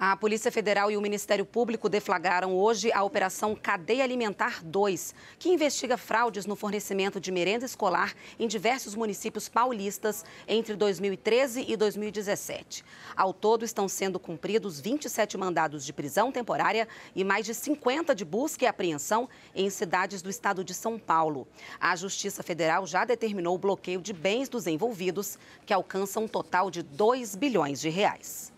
A Polícia Federal e o Ministério Público deflagraram hoje a Operação Cadeia Alimentar 2, que investiga fraudes no fornecimento de merenda escolar em diversos municípios paulistas entre 2013 e 2017. Ao todo, estão sendo cumpridos 27 mandados de prisão temporária e mais de 50 de busca e apreensão em cidades do estado de São Paulo. A Justiça Federal já determinou o bloqueio de bens dos envolvidos, que alcança um total de 2 bilhões de reais.